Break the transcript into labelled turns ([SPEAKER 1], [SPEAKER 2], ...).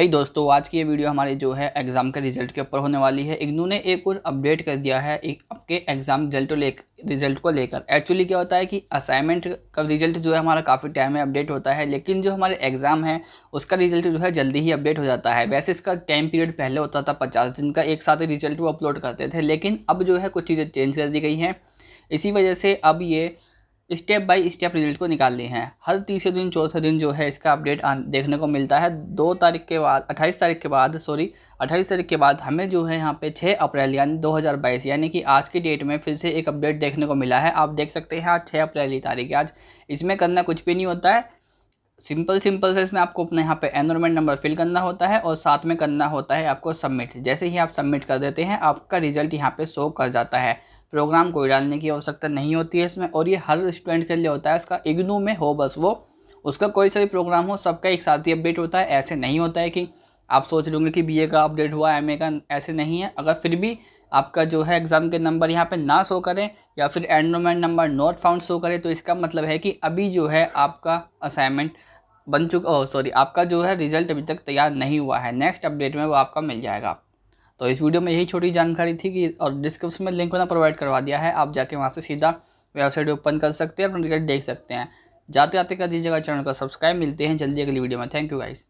[SPEAKER 1] hey दोस्तों आज की ये वीडियो हमारी जो है एग्ज़ाम के रिजल्ट के ऊपर होने वाली है इग्नू ने एक और अपडेट कर दिया है एक आपके एग्ज़ाम रिजल्ट ले रिजल्ट को लेकर एक्चुअली क्या होता है कि असाइनमेंट का रिजल्ट जो है हमारा काफ़ी टाइम में अपडेट होता है लेकिन जो हमारे एग्ज़ाम है उसका रिजल्ट जो है जल्दी ही अपडेट हो जाता है वैसे इसका टाइम पीरियड पहले होता था पचास दिन का एक साथ रिजल्ट वो अपलोड करते थे लेकिन अब जो है कुछ चीज़ें चेंज कर दी गई हैं इसी वजह से अब ये स्टेप बाय स्टेप रिजल्ट को निकाल लिए हैं हर तीसरे दिन चौथे दिन जो है इसका अपडेट देखने को मिलता है दो तारीख के बाद अट्ठाईस तारीख के बाद सॉरी अट्ठाईस तारीख के बाद हमें जो है यहाँ पे छः अप्रैल यानी 2022 यानी कि आज की डेट में फिर से एक अपडेट देखने को मिला है आप देख सकते हैं आज छः अप्रैल की तारीख है आज इसमें करना कुछ भी नहीं होता है सिंपल सिंपल से इसमें आपको अपने यहाँ पे एनरोलमेंट नंबर फिल करना होता है और साथ में करना होता है आपको सबमिट जैसे ही आप सबमिट कर देते हैं आपका रिजल्ट यहाँ पे शो कर जाता है प्रोग्राम कोई डालने की आवश्यकता नहीं होती है इसमें और ये हर स्टूडेंट के लिए होता है इसका इग्नू में हो बस वो उसका कोई सा भी प्रोग्राम हो सबका एक साथ ही अपडेट होता है ऐसे नहीं होता है कि आप सोच लूँगे कि बी का अपडेट हुआ एम का ऐसे नहीं है अगर फिर भी आपका जो है एग्ज़ाम के नंबर यहाँ पे ना शो करें या फिर enrolment number not found show करें तो इसका मतलब है कि अभी जो है आपका असाइनमेंट बन चुका ओ सॉरी आपका जो है रिजल्ट अभी तक तैयार नहीं हुआ है नेक्स्ट अपडेट में वो आपका मिल जाएगा तो इस वीडियो में यही छोटी जानकारी थी कि और डिस्क्रिप्शन में लिंक मैंने प्रोवाइड करवा दिया है आप जाके वहाँ से सीधा वेबसाइट ओपन कर सकते हैं अपना रिजल्ट देख सकते हैं जाते आते कर दीजिएगा चैनल को सब्सक्राइब मिलते हैं जल्दी अगली वीडियो में थैंक यू गाइज़